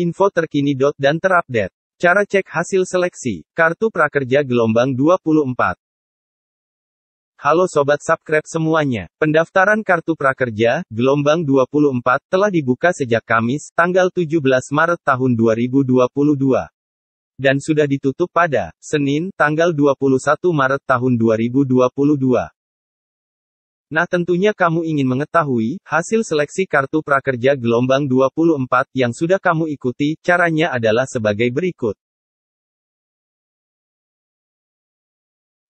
Info terkini. Dan terupdate. Cara cek hasil seleksi, kartu prakerja gelombang 24. Halo sobat subscribe semuanya. Pendaftaran kartu prakerja gelombang 24 telah dibuka sejak Kamis, tanggal 17 Maret tahun 2022 dan sudah ditutup pada Senin, tanggal 21 Maret tahun 2022. Nah tentunya kamu ingin mengetahui, hasil seleksi kartu prakerja gelombang 24 yang sudah kamu ikuti, caranya adalah sebagai berikut.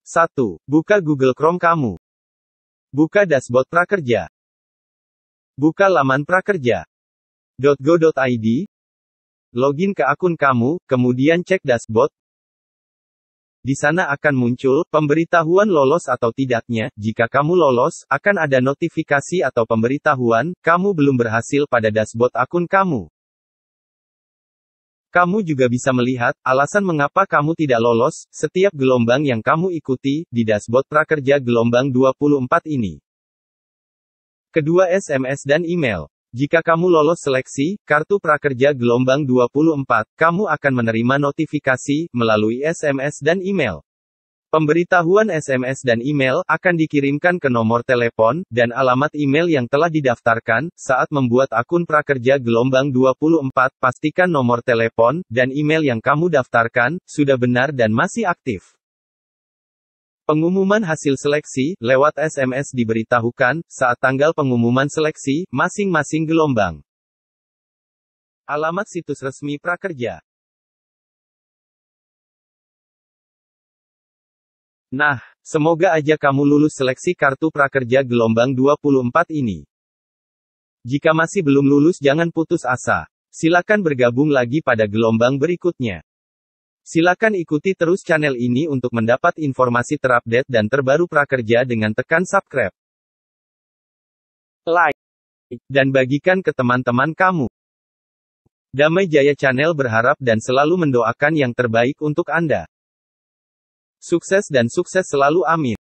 1. Buka Google Chrome kamu. Buka dashboard prakerja. Buka laman prakerja.go.id. Login ke akun kamu, kemudian cek dashboard, di sana akan muncul pemberitahuan lolos atau tidaknya. Jika kamu lolos, akan ada notifikasi atau pemberitahuan kamu belum berhasil pada dashboard akun kamu. Kamu juga bisa melihat alasan mengapa kamu tidak lolos setiap gelombang yang kamu ikuti di dashboard prakerja gelombang 24 ini. Kedua SMS dan email jika kamu lolos seleksi, kartu prakerja gelombang 24, kamu akan menerima notifikasi melalui SMS dan email. Pemberitahuan SMS dan email akan dikirimkan ke nomor telepon dan alamat email yang telah didaftarkan. Saat membuat akun prakerja gelombang 24, pastikan nomor telepon dan email yang kamu daftarkan sudah benar dan masih aktif. Pengumuman hasil seleksi, lewat SMS diberitahukan, saat tanggal pengumuman seleksi, masing-masing gelombang. Alamat situs resmi Prakerja. Nah, semoga aja kamu lulus seleksi kartu prakerja gelombang 24 ini. Jika masih belum lulus jangan putus asa. Silakan bergabung lagi pada gelombang berikutnya. Silakan ikuti terus channel ini untuk mendapat informasi terupdate dan terbaru prakerja dengan tekan subscribe, like, dan bagikan ke teman-teman kamu. Damai Jaya Channel berharap dan selalu mendoakan yang terbaik untuk Anda. Sukses dan sukses selalu amin.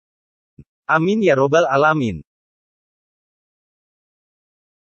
Amin ya robbal alamin.